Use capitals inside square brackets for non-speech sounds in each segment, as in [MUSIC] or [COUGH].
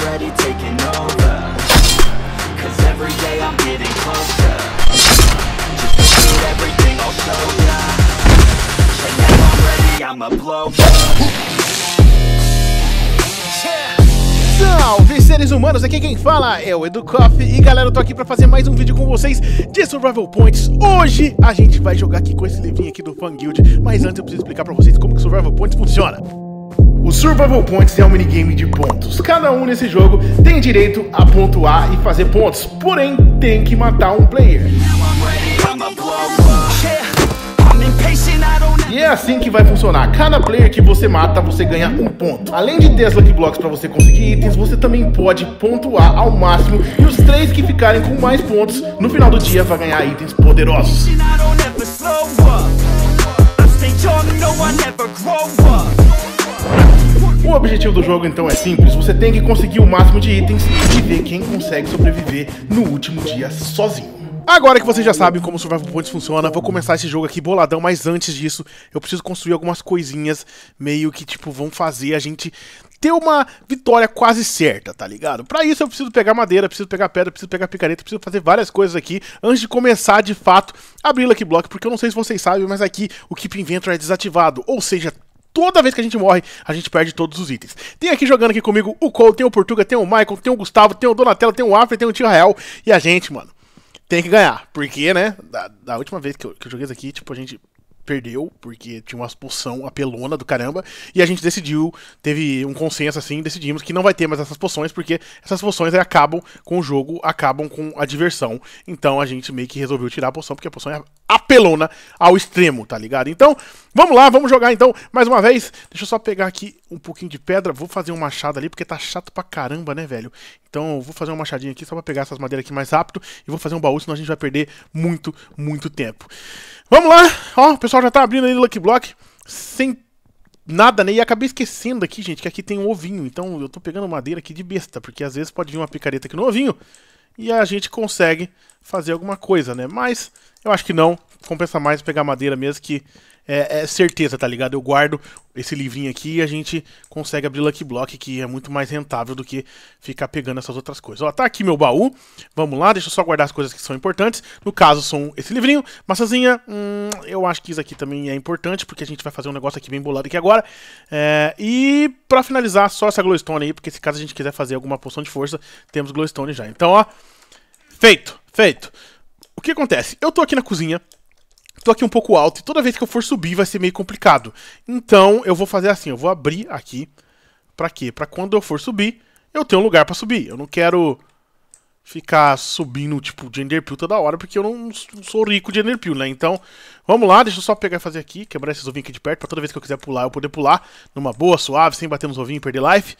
already taking over Cause every day I'm getting closer Just everything I'll show ya And now I'm ready, I'ma blow Salve seres humanos, aqui quem fala é o Edu Coffee E galera, eu tô aqui pra fazer mais um vídeo com vocês de Survival Points Hoje a gente vai jogar aqui com esse livrinho aqui do Fan Guild Mas antes eu preciso explicar pra vocês como que Survival Points funciona o Survival Points é um minigame de pontos. Cada um nesse jogo tem direito a pontuar e fazer pontos, porém tem que matar um player. E é assim que vai funcionar. Cada player que você mata, você ganha um ponto. Além de 10 Lucky Blocks para você conseguir itens, você também pode pontuar ao máximo. E os três que ficarem com mais pontos, no final do dia, vai ganhar itens poderosos. I o objetivo do jogo então é simples, você tem que conseguir o máximo de itens e ver quem consegue sobreviver no último dia sozinho. Agora que vocês já sabem como o Survival Points funciona, vou começar esse jogo aqui boladão, mas antes disso, eu preciso construir algumas coisinhas meio que, tipo, vão fazer a gente ter uma vitória quase certa, tá ligado? Para isso eu preciso pegar madeira, preciso pegar pedra, preciso pegar picareta, preciso fazer várias coisas aqui antes de começar, de fato, a abrir Lucky Block, porque eu não sei se vocês sabem, mas aqui o Keep Inventor é desativado, ou seja, toda vez que a gente morre, a gente perde todos os itens. Tem aqui jogando aqui comigo o Cole, tem o Portuga, tem o Michael, tem o Gustavo, tem o Donatello, tem o Afri, tem o Tio Real. E a gente, mano, tem que ganhar. Porque, né, da, da última vez que eu, que eu joguei isso aqui, tipo, a gente perdeu, porque tinha uma poção apelona do caramba, e a gente decidiu, teve um consenso assim, decidimos que não vai ter mais essas poções, porque essas poções acabam com o jogo, acabam com a diversão. Então a gente meio que resolveu tirar a poção, porque a poção é apelona ao extremo, tá ligado? Então, vamos lá, vamos jogar então, mais uma vez. Deixa eu só pegar aqui um pouquinho de pedra, vou fazer um machado ali, porque tá chato pra caramba, né, velho? Então eu vou fazer uma machadinha aqui só para pegar essas madeiras aqui mais rápido e vou fazer um baú, senão a gente vai perder muito, muito tempo. Vamos lá! Ó, o pessoal já tá abrindo aí o Lucky Block sem nada, né? E acabei esquecendo aqui, gente, que aqui tem um ovinho. Então eu tô pegando madeira aqui de besta, porque às vezes pode vir uma picareta aqui no ovinho e a gente consegue fazer alguma coisa, né? Mas eu acho que não. Compensa mais pegar madeira mesmo que é, é, certeza, tá ligado? Eu guardo esse livrinho aqui e a gente consegue abrir Lucky Block, que é muito mais rentável do que ficar pegando essas outras coisas. Ó, tá aqui meu baú. Vamos lá, deixa eu só guardar as coisas que são importantes. No caso, são esse livrinho, maçãzinha. Hum, eu acho que isso aqui também é importante, porque a gente vai fazer um negócio aqui bem bolado aqui agora. É, e pra finalizar, só essa glowstone aí, porque se caso a gente quiser fazer alguma poção de força, temos glowstone já. Então, ó, feito, feito. O que acontece? Eu tô aqui na cozinha, tô aqui um pouco alto e toda vez que eu for subir vai ser meio complicado. Então eu vou fazer assim, eu vou abrir aqui. Pra quê? Pra quando eu for subir, eu tenho um lugar pra subir. Eu não quero ficar subindo, tipo, de Enderpeel toda hora, porque eu não sou rico de Enderpeel, né? Então, vamos lá, deixa eu só pegar e fazer aqui, quebrar esses ovinhos aqui de perto, pra toda vez que eu quiser pular, eu poder pular numa boa, suave, sem bater nos ovinhos e perder life.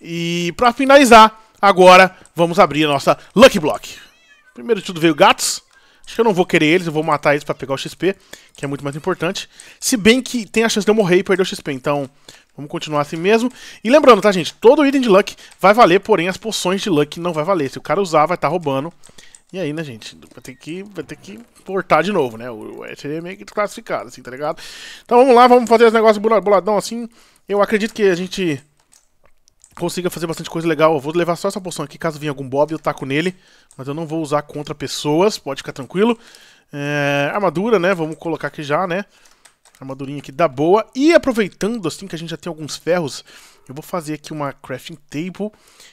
E pra finalizar, agora vamos abrir a nossa Lucky Block. Primeiro de tudo veio gatos. Acho que eu não vou querer eles, eu vou matar eles para pegar o XP, que é muito mais importante. Se bem que tem a chance de eu morrer e perder o XP, então vamos continuar assim mesmo. E lembrando, tá, gente? Todo item de Luck vai valer, porém as poções de Luck não vai valer. Se o cara usar, vai estar tá roubando. E aí, né, gente? Vai ter que, vai ter que portar de novo, né? O Ether é meio que desclassificado, assim, tá ligado? Então vamos lá, vamos fazer os negócios boladão assim. Eu acredito que a gente consiga fazer bastante coisa legal. Eu vou levar só essa poção aqui, caso venha algum Bob, eu taco nele. Mas eu não vou usar contra pessoas, pode ficar tranquilo. É, armadura, né? Vamos colocar aqui já, né? Armadurinha aqui da boa. E aproveitando, assim, que a gente já tem alguns ferros, eu vou fazer aqui uma crafting table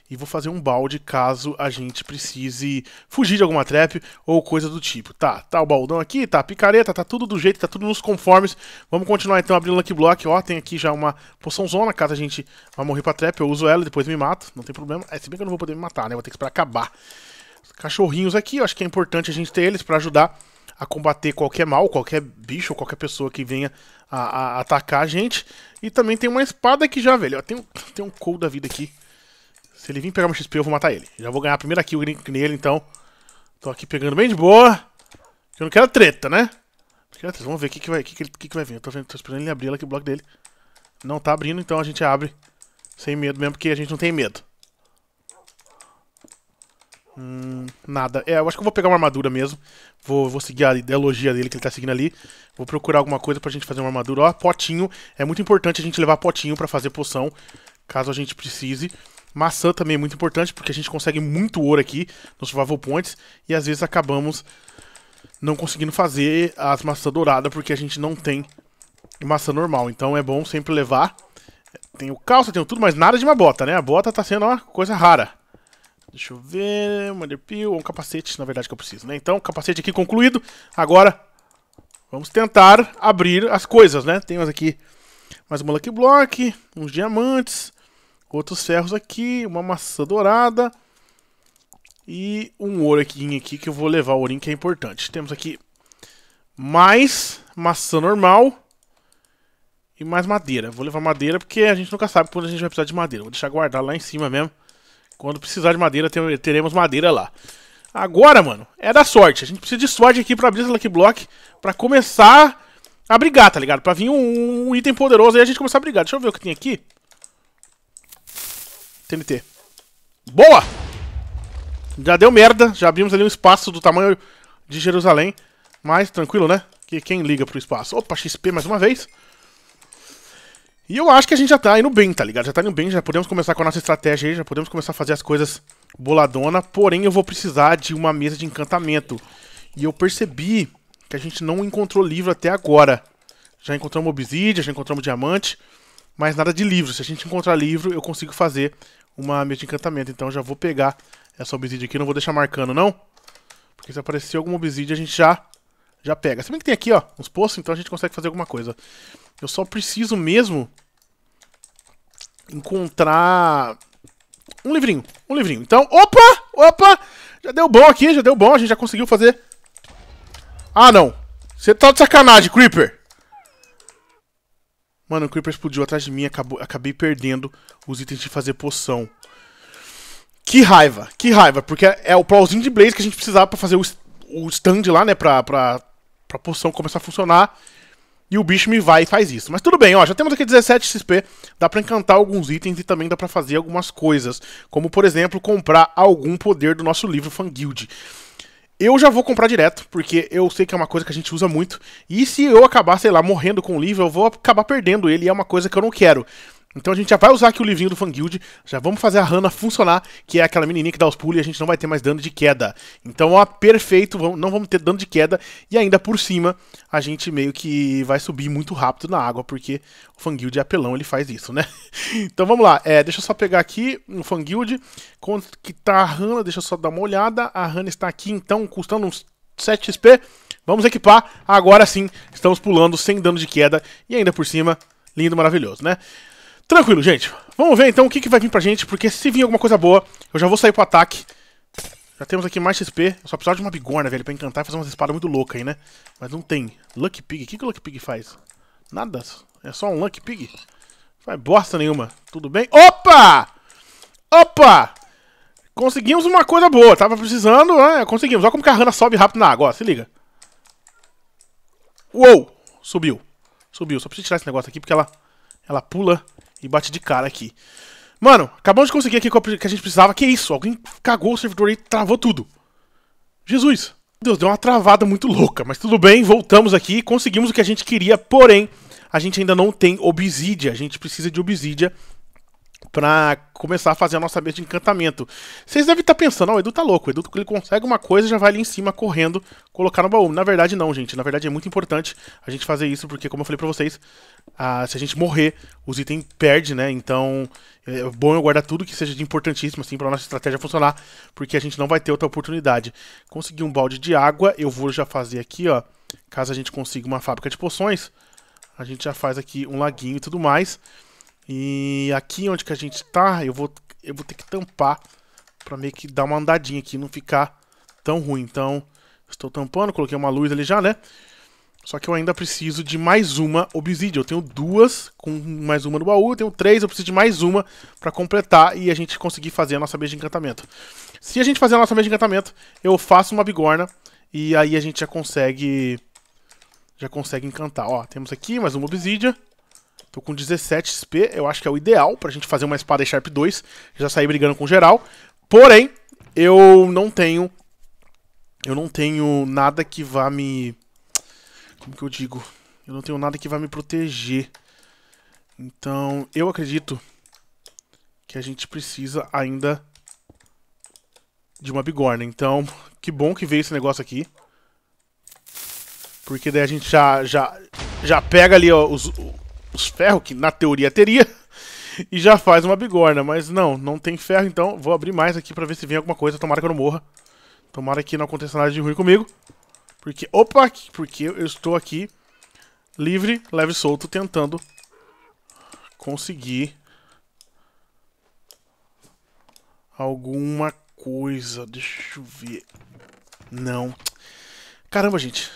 e vou fazer um balde caso a gente precise fugir de alguma trap ou coisa do tipo. Tá, tá o baldão aqui, tá a picareta, tá tudo do jeito, tá tudo nos conformes. Vamos continuar então abrindo o Lucky Block. Ó, tem aqui já uma poção zona, caso a gente vá morrer pra trap, eu uso ela e depois me mato, não tem problema. É, se bem que eu não vou poder me matar, né? Vou ter que esperar acabar. Cachorrinhos aqui, eu acho que é importante a gente ter eles pra ajudar a combater qualquer mal, qualquer bicho, qualquer pessoa que venha a, a atacar a gente. E também tem uma espada aqui já, velho. Ó, tem, um, tem um cool da vida aqui. Se ele vir pegar meu XP, eu vou matar ele. Já vou ganhar a primeira kill nele, então. Tô aqui pegando bem de boa. Eu não quero treta, né? Não quero treta. Vamos ver o que, que, vai, que, que, que vai vir. Eu tô, vendo, tô esperando ele abrir lá que o bloco dele. Não tá abrindo, então a gente abre. Sem medo mesmo, porque a gente não tem medo. Hum, nada. É, eu acho que eu vou pegar uma armadura mesmo. Vou, vou seguir a ideologia dele que ele tá seguindo ali. Vou procurar alguma coisa pra gente fazer uma armadura. Ó, potinho. É muito importante a gente levar potinho pra fazer poção, caso a gente precise. Maçã também é muito importante, porque a gente consegue muito ouro aqui nos survival points. E às vezes acabamos não conseguindo fazer as maçãs douradas, porque a gente não tem maçã normal. Então é bom sempre levar. Tenho calça, tenho tudo, mas nada de uma bota, né? A bota tá sendo uma coisa rara. Deixa eu ver. Mother Peel. Um capacete, na verdade, que eu preciso, né? Então, capacete aqui concluído. Agora, vamos tentar abrir as coisas, né? Temos aqui mais um Lucky Block. Uns diamantes. Outros ferros aqui. Uma maçã dourada. E um ouro aqui, aqui que eu vou levar o ouro que é importante. Temos aqui mais maçã normal e mais madeira. Vou levar madeira porque a gente nunca sabe quando a gente vai precisar de madeira. Vou deixar guardar lá em cima mesmo. Quando precisar de madeira, teremos madeira lá. Agora, mano, é da sorte. A gente precisa de sorte aqui pra abrir esse Lucky Block pra começar a brigar, tá ligado? Pra vir um, um item poderoso e a gente começar a brigar. Deixa eu ver o que tem aqui. TNT. Boa! Já deu merda, já abrimos ali um espaço do tamanho de Jerusalém. Mas tranquilo, né? Que quem liga pro espaço? Opa, XP mais uma vez. E eu acho que a gente já tá indo bem, tá ligado? Já tá indo bem, já podemos começar com a nossa estratégia aí, já podemos começar a fazer as coisas boladona. Porém, eu vou precisar de uma mesa de encantamento. E eu percebi que a gente não encontrou livro até agora. Já encontramos obsidia, já encontramos diamante, mas nada de livro. Se a gente encontrar livro, eu consigo fazer uma mesa de encantamento. Então já vou pegar essa obsidia aqui, não vou deixar marcando não. Porque se aparecer alguma obsidia, a gente já, já pega. Se bem que tem aqui, ó, uns poços, então a gente consegue fazer alguma coisa. Eu só preciso mesmo encontrar um livrinho, um livrinho. Então, opa, opa, já deu bom aqui, já deu bom, a gente já conseguiu fazer. Ah, não. Você tá de sacanagem, Creeper. Mano, o Creeper explodiu atrás de mim, acabou, acabei perdendo os itens de fazer poção. Que raiva, que raiva, porque é o pauzinho de Blaze que a gente precisava pra fazer o, o stand lá, né, pra, pra, pra poção começar a funcionar. E o bicho me vai e faz isso. Mas tudo bem, ó, já temos aqui 17 XP, dá para encantar alguns itens e também dá para fazer algumas coisas, como por exemplo, comprar algum poder do nosso livro Fanguild. Eu já vou comprar direto, porque eu sei que é uma coisa que a gente usa muito. E se eu acabar, sei lá, morrendo com o livro, eu vou acabar perdendo ele, e é uma coisa que eu não quero. Então a gente já vai usar aqui o livrinho do Fanguild, já vamos fazer a Hanna funcionar, que é aquela menininha que dá os pulos e a gente não vai ter mais dano de queda. Então, ó, perfeito, não vamos ter dano de queda e ainda por cima a gente meio que vai subir muito rápido na água, porque o Fanguild é apelão, ele faz isso, né? [LAUGHS] então vamos lá, é, deixa eu só pegar aqui o Fanguild, quanto que tá a Hanna, deixa eu só dar uma olhada, a Hanna está aqui então, custando uns 7 XP, vamos equipar, agora sim, estamos pulando sem dano de queda e ainda por cima, lindo, maravilhoso, né? Tranquilo, gente. Vamos ver então o que, que vai vir pra gente, porque se vir alguma coisa boa, eu já vou sair pro ataque. Já temos aqui mais XP. Eu só precisava de uma bigorna, velho, pra encantar e fazer umas espadas muito loucas aí, né? Mas não tem. Lucky Pig. O que, que o Lucky Pig faz? Nada. É só um Lucky Pig. Faz bosta nenhuma. Tudo bem? Opa! Opa! Conseguimos uma coisa boa. Tava precisando, né? Conseguimos. Olha como que a Rana sobe rápido na água. Ó, se liga. Uou! Subiu. Subiu. Só preciso tirar esse negócio aqui porque ela, ela pula e bate de cara aqui. Mano, acabamos de conseguir aqui o que a gente precisava. Que isso? Alguém cagou o servidor e travou tudo. Jesus. Meu Deus, deu uma travada muito louca. Mas tudo bem, voltamos aqui. Conseguimos o que a gente queria, porém, a gente ainda não tem Obsidia. A gente precisa de Obsidia para começar a fazer a nossa mesa de encantamento. Vocês devem estar tá pensando, oh, o Edu tá louco, o Edu ele consegue uma coisa já vai ali em cima correndo colocar no baú. Na verdade não, gente. Na verdade é muito importante a gente fazer isso, porque como eu falei para vocês, ah, se a gente morrer, os itens perdem, né? Então é, é bom eu guardar tudo que seja de importantíssimo assim para nossa estratégia funcionar, porque a gente não vai ter outra oportunidade. Consegui um balde de água, eu vou já fazer aqui, ó, caso a gente consiga uma fábrica de poções, a gente já faz aqui um laguinho e tudo mais. E aqui onde que a gente tá, eu vou, eu vou ter que tampar para meio que dar uma andadinha aqui, não ficar tão ruim. Então, estou tampando, coloquei uma luz ali já, né? Só que eu ainda preciso de mais uma obsidian. Eu tenho duas com mais uma no baú, eu tenho três, eu preciso de mais uma para completar e a gente conseguir fazer a nossa mesa de encantamento. Se a gente fazer a nossa mesa de encantamento, eu faço uma bigorna e aí a gente já consegue já consegue encantar. Ó, temos aqui mais uma obsidian. Tô com 17 SP, eu acho que é o ideal pra gente fazer uma espada Sharp 2, já sair brigando com geral. Porém, eu não tenho eu não tenho nada que vá me como que eu digo? Eu não tenho nada que vá me proteger. Então, eu acredito que a gente precisa ainda de uma bigorna. Então, [LAUGHS] que bom que veio esse negócio aqui. Porque daí a gente já, já, já pega ali ó, os, os ferros que na teoria teria e já faz uma bigorna, mas não, não tem ferro, então vou abrir mais aqui pra ver se vem alguma coisa, tomara que eu não morra. Tomara que não aconteça nada de ruim comigo. Porque, opa, porque eu estou aqui livre, leve e solto, tentando conseguir alguma coisa. Deixa eu ver. Não. Caramba, gente.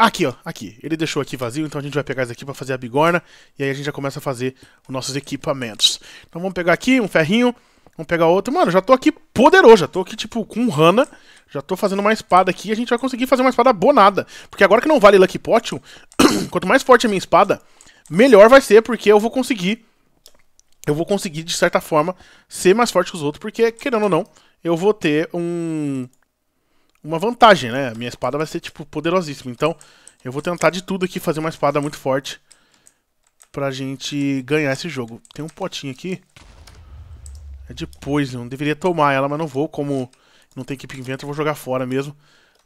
Aqui, ó, aqui. Ele deixou aqui vazio, então a gente vai pegar isso aqui para fazer a bigorna. E aí a gente já começa a fazer os nossos equipamentos. Então vamos pegar aqui um ferrinho, vamos pegar outro. Mano, já tô aqui poderoso, já tô aqui tipo com rana. Já tô fazendo uma espada aqui e a gente vai conseguir fazer uma espada bonada. Porque agora que não vale Lucky Potion, [COUGHS] quanto mais forte a minha espada, melhor vai ser, porque eu vou conseguir... Eu vou conseguir, de certa forma, ser mais forte que os outros, porque, querendo ou não, eu vou ter um uma vantagem, né? Minha espada vai ser, tipo, poderosíssima. Então, eu vou tentar de tudo aqui fazer uma espada muito forte pra gente ganhar esse jogo. Tem um potinho aqui. É de Poison. Deveria tomar ela, mas não vou. Como não tem equipe inventor, eu vou jogar fora mesmo.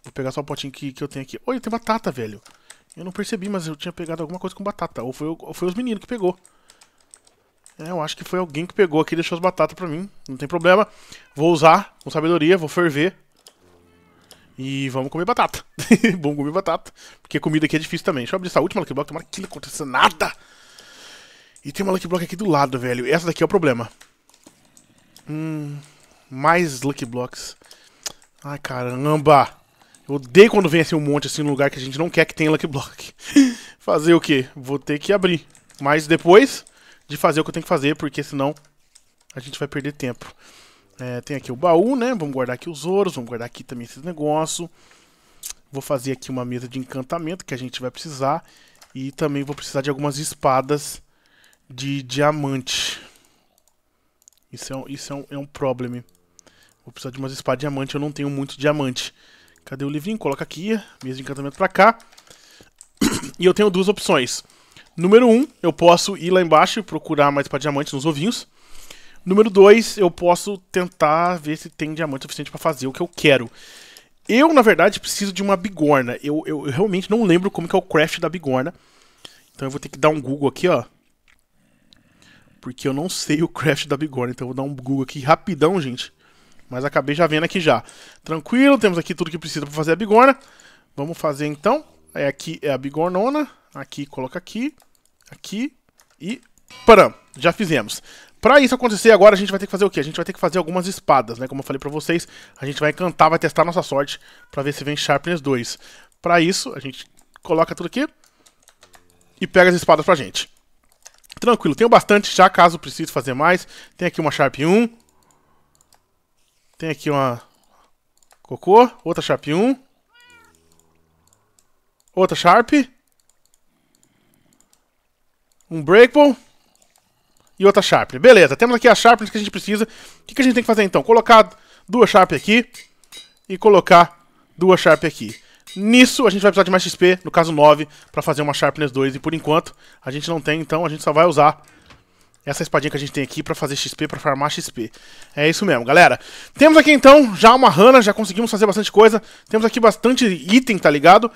Vou pegar só o potinho que, que eu tenho aqui. Olha, tem batata, velho. Eu não percebi, mas eu tinha pegado alguma coisa com batata. Ou foi, ou foi os meninos que pegou. É, eu acho que foi alguém que pegou aqui e deixou as batatas pra mim. Não tem problema. Vou usar com sabedoria, vou ferver. E vamos comer batata. [LAUGHS] vamos comer batata. Porque comida aqui é difícil também. Deixa eu abrir essa última Lucky Block. Tomara que não aconteça nada. E tem uma Lucky Block aqui do lado, velho. Essa daqui é o problema. Hum, mais Lucky Blocks. Ai, caramba. Eu odeio quando vem assim um monte assim num lugar que a gente não quer que tenha Lucky Block. [LAUGHS] fazer o quê? Vou ter que abrir. Mas depois de fazer o que eu tenho que fazer, porque senão a gente vai perder tempo. É, tem aqui o baú, né? Vamos guardar aqui os ouros, vamos guardar aqui também esses negócios. Vou fazer aqui uma mesa de encantamento que a gente vai precisar. E também vou precisar de algumas espadas de diamante. Isso é um, isso é um, é um problema. Vou precisar de umas espadas de diamante, eu não tenho muito diamante. Cadê o livrinho? Coloca aqui, mesa de encantamento pra cá. [COUGHS] E eu tenho duas opções. Número 1, um, eu posso ir lá embaixo e procurar mais para diamante nos ovinhos. Número 2, eu posso tentar ver se tem diamante suficiente para fazer o que eu quero. Eu, na verdade, preciso de uma bigorna. Eu, eu, eu, realmente não lembro como que é o craft da bigorna. Então eu vou ter que dar um Google aqui, ó. Porque eu não sei o craft da bigorna. Então eu vou dar um Google aqui rapidão, gente. Mas acabei já vendo aqui já. Tranquilo, temos aqui tudo que precisa para fazer a bigorna. Vamos fazer então. É, aqui é a bigornona. Aqui, coloca aqui. Aqui. E... Param! Já fizemos. Pra isso acontecer agora, a gente vai ter que fazer o quê? A gente vai ter que fazer algumas espadas, né? Como eu falei pra vocês, a gente vai encantar, vai testar nossa sorte pra ver se vem Sharpness 2. Pra isso, a gente coloca tudo aqui e pega as espadas pra gente. Tranquilo, tenho bastante já, caso precise fazer mais. Tem aqui uma Sharp 1. Tem aqui uma Cocô, outra Sharp 1. Outra Sharp. Um Breakbone e outra Sharpie. Beleza, temos aqui a Sharpie que a gente precisa. O que, que a gente tem que fazer então? Colocar duas Sharpie aqui e colocar duas Sharpie aqui. Nisso, a gente vai precisar de mais XP, no caso 9, para fazer uma Sharpness 2. E por enquanto, a gente não tem, então a gente só vai usar essa espadinha que a gente tem aqui para fazer XP, para farmar XP. É isso mesmo, galera. Temos aqui então já uma rana, já conseguimos fazer bastante coisa. Temos aqui bastante item, tá ligado?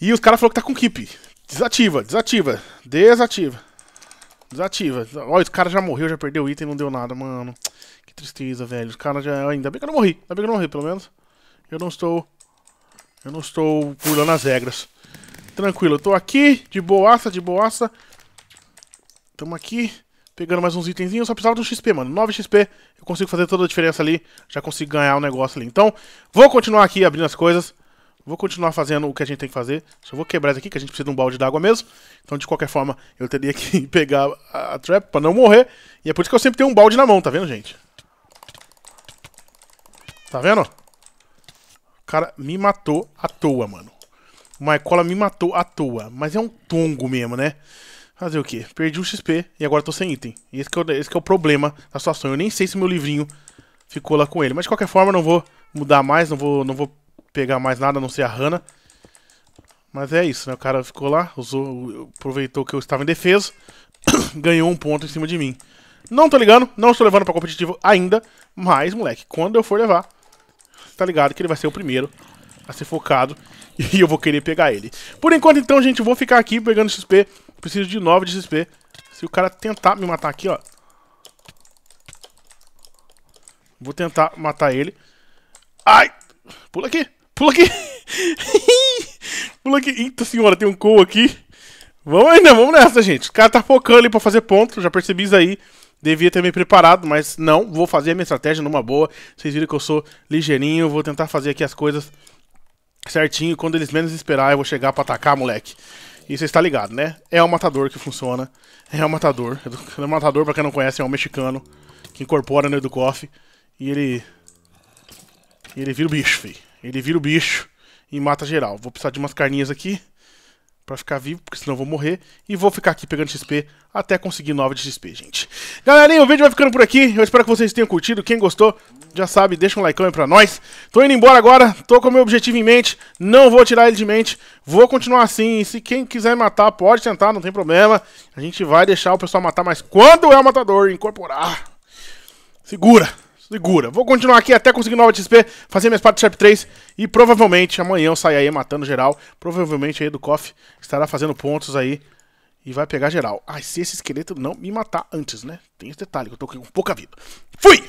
E os caras falaram que tá com keep. Desativa, desativa, desativa. Desativa. Olha, esse cara já morreu, já perdeu item, não deu nada, mano. Que tristeza, velho. Os caras já. Ainda bem que eu não morri. Ainda bem que eu não morri, pelo menos. Eu não estou. Eu não estou pulando as regras. Tranquilo, eu tô aqui, de boaça, de boaça. Tamo aqui, pegando mais uns itenzinhos. Só precisava de um XP, mano. 9 XP, eu consigo fazer toda a diferença ali. Já consigo ganhar o um negócio ali. Então, vou continuar aqui abrindo as coisas. Vou continuar fazendo o que a gente tem que fazer. Só vou quebrar isso aqui, que a gente precisa de um balde d'água mesmo. Então, de qualquer forma, eu teria que [LAUGHS] pegar a, a trap pra não morrer. E é por isso que eu sempre tenho um balde na mão, tá vendo, gente? Tá vendo? O cara me matou à toa, mano. O Maicola me matou à toa. Mas é um tongo mesmo, né? Fazer o quê? Perdi o XP e agora tô sem item. E esse que, é, esse que é o problema da situação. Eu nem sei se meu livrinho ficou lá com ele. Mas de qualquer forma, não vou mudar mais, não vou, não vou pegar mais nada, a não ser a Hanna. Mas é isso, né? O cara ficou lá, usou, aproveitou que eu estava em defesa, [COUGHS] ganhou um ponto em cima de mim. Não tô ligando, não estou levando para competitivo ainda, mas, moleque, quando eu for levar, tá ligado que ele vai ser o primeiro a ser focado [LAUGHS] e eu vou querer pegar ele. Por enquanto, então, gente, eu vou ficar aqui pegando XP. Preciso de 9 de XP. Se o cara tentar me matar aqui, ó. Vou tentar matar ele. Ai! Pula aqui! Pula aqui. [LAUGHS] Pula aqui. Eita senhora, tem um gol aqui. Vamos ainda, vamos nessa, gente. O cara tá focando ali pra fazer ponto. Já percebi isso aí. Devia ter me preparado, mas não. Vou fazer a minha estratégia numa boa. Vocês viram que eu sou ligeirinho. Vou tentar fazer aqui as coisas certinho. Quando eles menos esperar, eu vou chegar pra atacar, moleque. E você está ligado, né? É o matador que funciona. É o matador. É o matador, pra quem não conhece, é um mexicano que incorpora no Edukoff. E ele. E ele vira o bicho, filho. Ele vira o bicho e mata geral. Vou precisar de umas carninhas aqui para ficar vivo, porque senão eu vou morrer. E vou ficar aqui pegando XP até conseguir 9 de XP, gente. Galerinha, o vídeo vai ficando por aqui. Eu espero que vocês tenham curtido. Quem gostou, já sabe, deixa um like aí pra nós. Tô indo embora agora, tô com o meu objetivo em mente. Não vou tirar ele de mente. Vou continuar assim. E se quem quiser matar, pode tentar, não tem problema. A gente vai deixar o pessoal matar, mas quando é o matador incorporar, segura. Segura, Vou continuar aqui até conseguir nova XP, fazer minhas partes do Chapter 3 e provavelmente amanhã eu sair aí matando geral. Provavelmente aí do KOF estará fazendo pontos aí e vai pegar geral. Ai, se esse esqueleto não me matar antes, né? Tem esse detalhe, que eu tô com pouca vida. Fui!